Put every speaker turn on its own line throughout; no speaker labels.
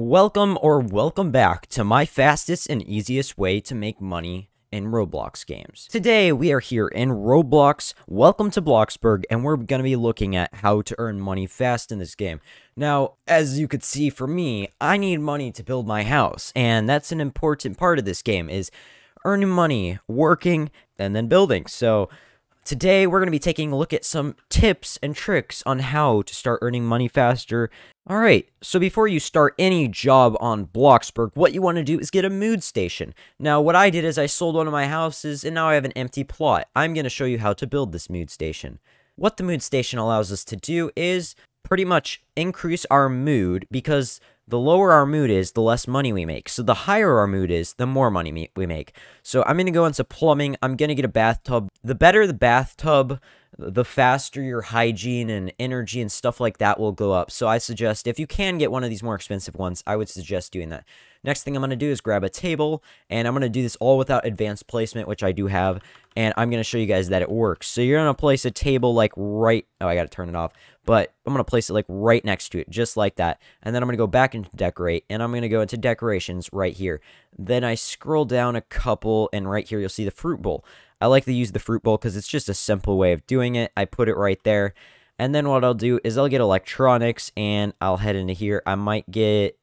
Welcome or welcome back to my fastest and easiest way to make money in Roblox games. Today we are here in Roblox, welcome to Bloxburg, and we're going to be looking at how to earn money fast in this game. Now, as you could see for me, I need money to build my house, and that's an important part of this game is earning money, working, and then building. So Today, we're going to be taking a look at some tips and tricks on how to start earning money faster. All right, so before you start any job on Bloxburg, what you want to do is get a mood station. Now, what I did is I sold one of my houses, and now I have an empty plot. I'm going to show you how to build this mood station. What the mood station allows us to do is pretty much increase our mood because the lower our mood is, the less money we make. So the higher our mood is, the more money we make. So I'm going to go into plumbing. I'm going to get a bathtub. The better the bathtub, the faster your hygiene and energy and stuff like that will go up. So I suggest if you can get one of these more expensive ones, I would suggest doing that. Next thing I'm going to do is grab a table, and I'm going to do this all without advanced placement, which I do have, and I'm going to show you guys that it works. So you're going to place a table like right, oh, I got to turn it off, but I'm going to place it like right next to it, just like that. And then I'm going to go back into decorate, and I'm going to go into decorations right here. Then I scroll down a couple, and right here you'll see the fruit bowl. I like to use the fruit bowl because it's just a simple way of doing it. I put it right there. And then what I'll do is I'll get electronics and I'll head into here. I might get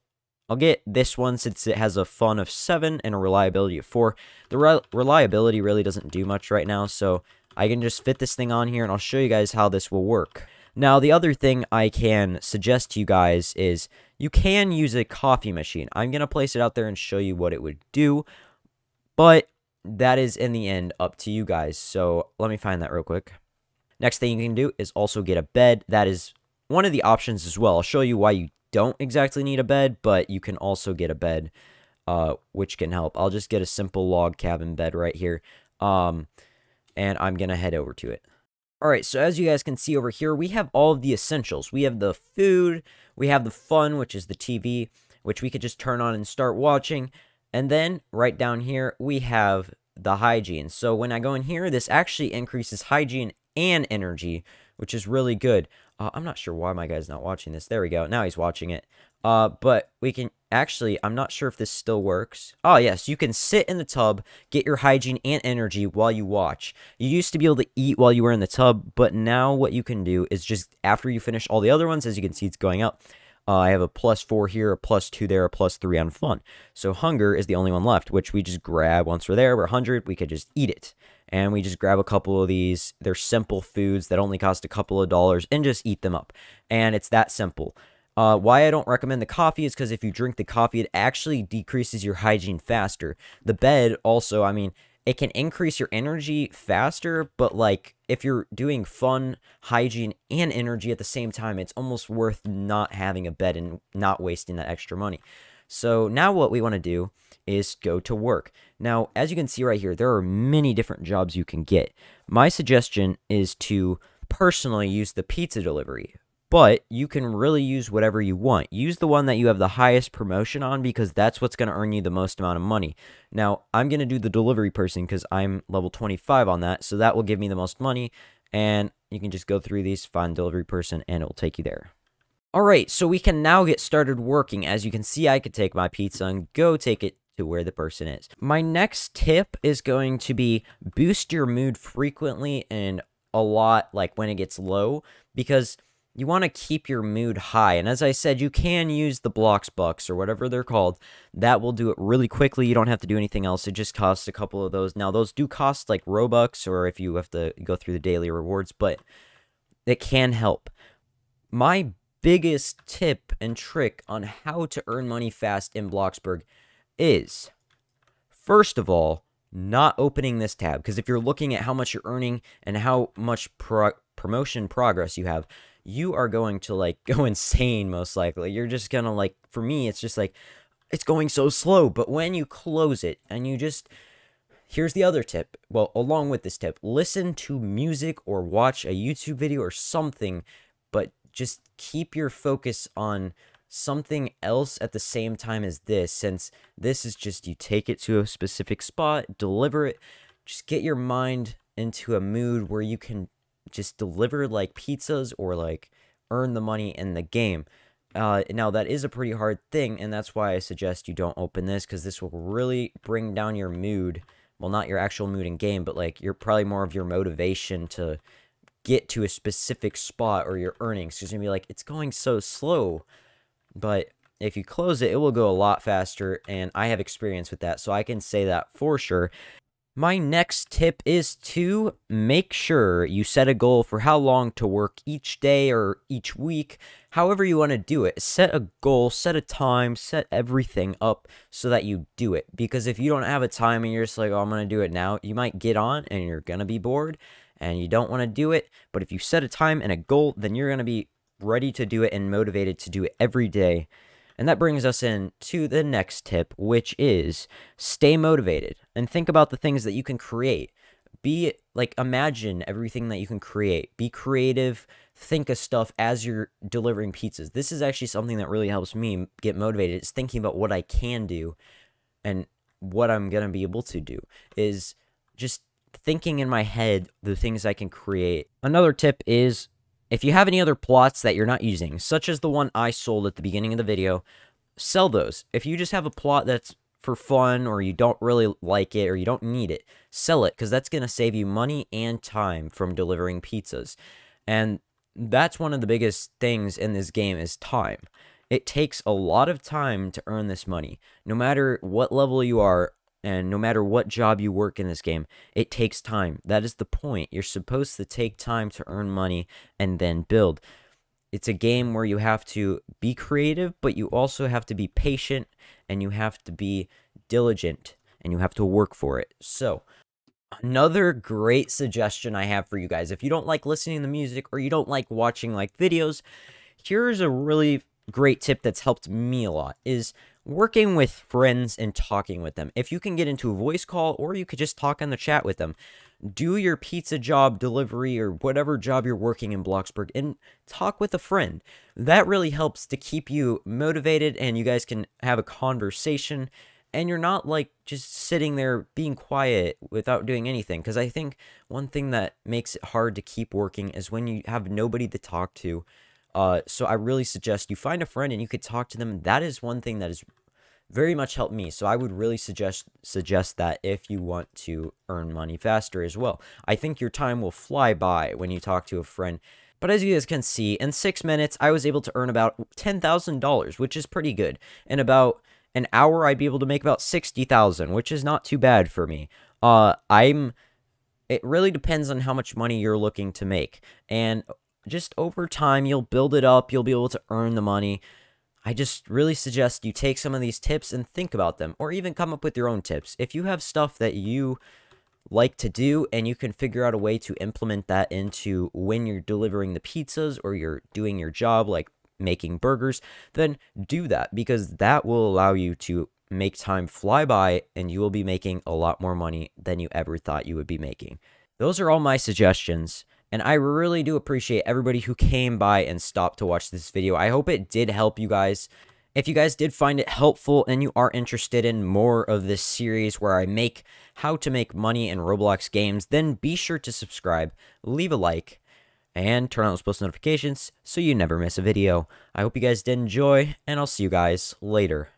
I'll get this one since it has a fun of 7 and a reliability of 4. The re reliability really doesn't do much right now, so I can just fit this thing on here and I'll show you guys how this will work. Now, the other thing I can suggest to you guys is you can use a coffee machine. I'm going to place it out there and show you what it would do, but that is in the end up to you guys. So let me find that real quick. Next thing you can do is also get a bed. That is one of the options as well. I'll show you why you don't exactly need a bed, but you can also get a bed, uh, which can help. I'll just get a simple log cabin bed right here, um, and I'm going to head over to it. All right, so as you guys can see over here, we have all of the essentials. We have the food, we have the fun, which is the TV, which we could just turn on and start watching. And then right down here, we have the hygiene. So when I go in here, this actually increases hygiene and energy, which is really good. Uh, I'm not sure why my guy's not watching this. There we go. Now he's watching it. Uh, but we can actually, I'm not sure if this still works. Oh, yes, you can sit in the tub, get your hygiene and energy while you watch. You used to be able to eat while you were in the tub, but now what you can do is just after you finish all the other ones, as you can see, it's going up. Uh, I have a plus four here, a plus two there, a plus three on fun. So hunger is the only one left, which we just grab once we're there. We're 100, we could just eat it. And we just grab a couple of these. They're simple foods that only cost a couple of dollars and just eat them up. And it's that simple. Uh, why I don't recommend the coffee is because if you drink the coffee, it actually decreases your hygiene faster. The bed also, I mean, it can increase your energy faster, but like if you're doing fun, hygiene, and energy at the same time, it's almost worth not having a bed and not wasting that extra money. So now what we want to do is go to work. Now, as you can see right here, there are many different jobs you can get. My suggestion is to personally use the pizza delivery but you can really use whatever you want. Use the one that you have the highest promotion on because that's what's going to earn you the most amount of money. Now, I'm going to do the delivery person because I'm level 25 on that, so that will give me the most money. And you can just go through these, find delivery person, and it will take you there. Alright, so we can now get started working. As you can see, I could take my pizza and go take it to where the person is. My next tip is going to be boost your mood frequently and a lot like when it gets low because – you want to keep your mood high. And as I said, you can use the blocks bucks or whatever they're called. That will do it really quickly. You don't have to do anything else. It just costs a couple of those. Now, those do cost like Robux or if you have to go through the daily rewards, but it can help. My biggest tip and trick on how to earn money fast in Bloxburg is, first of all, not opening this tab. Because if you're looking at how much you're earning and how much pro promotion progress you have, you are going to like go insane most likely. You're just gonna like for me it's just like it's going so slow, but when you close it and you just Here's the other tip. Well, along with this tip, listen to music or watch a YouTube video or something, but just keep your focus on something else at the same time as this, since this is just you take it to a specific spot, deliver it, just get your mind into a mood where you can just deliver like pizzas or like earn the money in the game. Uh, now that is a pretty hard thing, and that's why I suggest you don't open this because this will really bring down your mood. Well, not your actual mood in game, but like you're probably more of your motivation to get to a specific spot or your earnings. Because you're gonna be like, it's going so slow. But if you close it, it will go a lot faster, and I have experience with that, so I can say that for sure. My next tip is to make sure you set a goal for how long to work each day or each week, however you want to do it. Set a goal, set a time, set everything up so that you do it. Because if you don't have a time and you're just like, oh, I'm going to do it now, you might get on and you're going to be bored and you don't want to do it. But if you set a time and a goal, then you're going to be ready to do it and motivated to do it every day. And that brings us in to the next tip, which is stay motivated and think about the things that you can create. Be like, imagine everything that you can create. Be creative. Think of stuff as you're delivering pizzas. This is actually something that really helps me get motivated. It's thinking about what I can do and what I'm going to be able to do is just thinking in my head the things I can create. Another tip is if you have any other plots that you're not using, such as the one I sold at the beginning of the video, sell those. If you just have a plot that's for fun or you don't really like it or you don't need it, sell it because that's going to save you money and time from delivering pizzas. And that's one of the biggest things in this game is time. It takes a lot of time to earn this money. No matter what level you are, and no matter what job you work in this game, it takes time. That is the point. You're supposed to take time to earn money and then build. It's a game where you have to be creative, but you also have to be patient and you have to be diligent and you have to work for it. So, another great suggestion I have for you guys. If you don't like listening to music or you don't like watching like videos, here's a really great tip that's helped me a lot is working with friends and talking with them. If you can get into a voice call or you could just talk on the chat with them, do your pizza job delivery or whatever job you're working in Bloxburg and talk with a friend. That really helps to keep you motivated and you guys can have a conversation and you're not like just sitting there being quiet without doing anything because I think one thing that makes it hard to keep working is when you have nobody to talk to uh, so I really suggest you find a friend and you could talk to them. That is one thing that has very much helped me. So I would really suggest suggest that if you want to earn money faster as well. I think your time will fly by when you talk to a friend. But as you guys can see, in six minutes, I was able to earn about $10,000, which is pretty good. In about an hour, I'd be able to make about 60000 which is not too bad for me. Uh, I'm it really depends on how much money you're looking to make. And just over time, you'll build it up, you'll be able to earn the money. I just really suggest you take some of these tips and think about them, or even come up with your own tips. If you have stuff that you like to do and you can figure out a way to implement that into when you're delivering the pizzas or you're doing your job like making burgers, then do that because that will allow you to make time fly by and you will be making a lot more money than you ever thought you would be making. Those are all my suggestions. And I really do appreciate everybody who came by and stopped to watch this video. I hope it did help you guys. If you guys did find it helpful and you are interested in more of this series where I make how to make money in Roblox games, then be sure to subscribe, leave a like, and turn on those post notifications so you never miss a video. I hope you guys did enjoy, and I'll see you guys later.